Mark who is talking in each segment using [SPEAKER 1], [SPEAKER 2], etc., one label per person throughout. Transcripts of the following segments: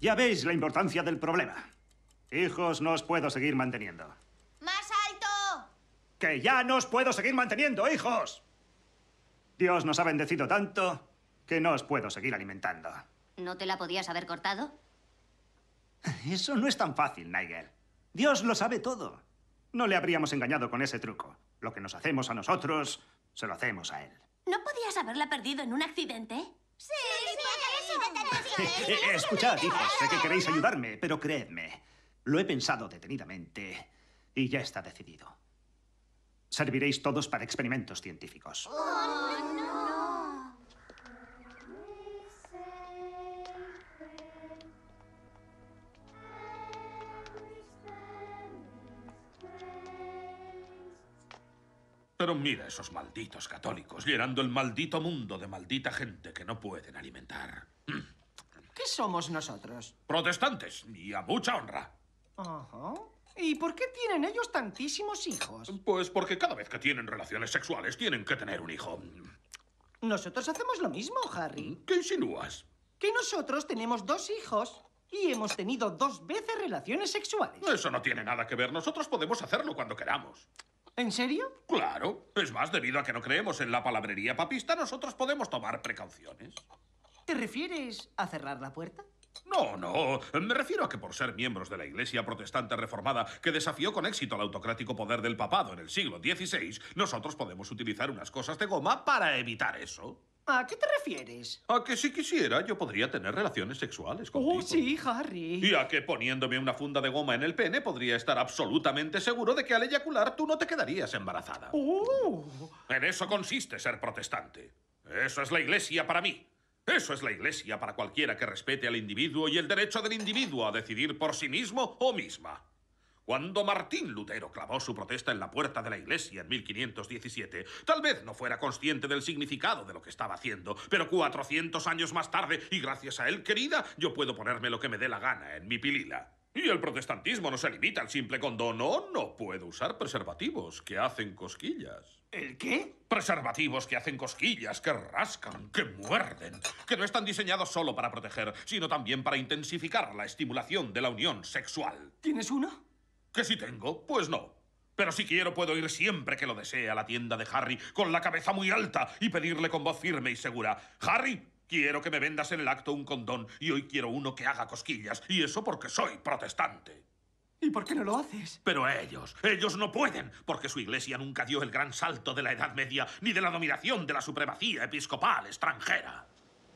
[SPEAKER 1] Ya veis la importancia del problema. Hijos, no os puedo seguir manteniendo. ¡Más alto! ¡Que ya no os puedo seguir manteniendo, hijos! Dios nos ha bendecido tanto que no os puedo seguir alimentando. ¿No te la podías haber cortado? Eso no es tan fácil, Nigel. Dios lo sabe todo. No le habríamos engañado con ese truco. Lo que nos hacemos a nosotros, se lo hacemos a él. ¿No podías haberla perdido en un accidente? Sí, sí, sí, sí Escuchad, hijos, sé que queréis ayudarme, pero creedme. Lo he pensado detenidamente y ya está decidido. Serviréis todos para experimentos científicos.
[SPEAKER 2] Oh, pero mira esos malditos católicos llenando el maldito mundo de maldita gente que no pueden alimentar
[SPEAKER 1] somos nosotros?
[SPEAKER 2] Protestantes, y a mucha honra.
[SPEAKER 1] ¿Y por qué tienen ellos tantísimos hijos?
[SPEAKER 2] Pues porque cada vez que tienen relaciones sexuales tienen que tener un hijo.
[SPEAKER 1] Nosotros hacemos lo mismo, Harry. Mm, ¿Qué insinúas? Que nosotros tenemos
[SPEAKER 2] dos hijos y hemos tenido dos veces relaciones sexuales. Eso no tiene nada que ver. Nosotros podemos hacerlo cuando queramos. ¿En serio? Claro. Es más, debido a que no creemos en la palabrería papista, nosotros podemos tomar precauciones.
[SPEAKER 1] ¿Te refieres a cerrar la puerta?
[SPEAKER 2] No, no. Me refiero a que por ser miembros de la Iglesia protestante reformada que desafió con éxito al autocrático poder del papado en el siglo XVI, nosotros podemos utilizar unas cosas de goma para evitar eso.
[SPEAKER 1] ¿A qué te refieres?
[SPEAKER 2] A que si quisiera yo podría tener relaciones sexuales con Oh,
[SPEAKER 1] sí, Harry.
[SPEAKER 2] Y a que poniéndome una funda de goma en el pene podría estar absolutamente seguro de que al eyacular tú no te quedarías embarazada. Oh. En eso consiste ser protestante. Eso es la iglesia para mí. Eso es la Iglesia para cualquiera que respete al individuo y el derecho del individuo a decidir por sí mismo o misma. Cuando Martín Lutero clavó su protesta en la puerta de la iglesia en 1517, tal vez no fuera consciente del significado de lo que estaba haciendo, pero 400 años más tarde, y gracias a él, querida, yo puedo ponerme lo que me dé la gana en mi pilila. Y el protestantismo no se limita al simple condón. No puedo usar preservativos que hacen cosquillas. ¿El qué? Preservativos que hacen cosquillas, que rascan, que muerden, que no están diseñados solo para proteger, sino también para intensificar la estimulación de la unión sexual.
[SPEAKER 1] ¿Tienes uno?
[SPEAKER 2] Que si tengo, pues no. Pero si quiero puedo ir siempre que lo desee a la tienda de Harry con la cabeza muy alta y pedirle con voz firme y segura, Harry, Quiero que me vendas en el acto un condón y hoy quiero uno que haga cosquillas, y eso porque soy protestante. ¿Y por qué no lo haces? Pero ellos, ellos no pueden, porque su iglesia nunca dio el gran salto de la Edad Media ni de la dominación de la supremacía episcopal extranjera.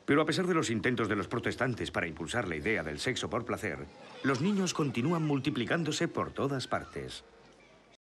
[SPEAKER 1] Pero a pesar de los intentos de los protestantes para impulsar la idea del sexo por placer, los niños continúan multiplicándose por todas partes.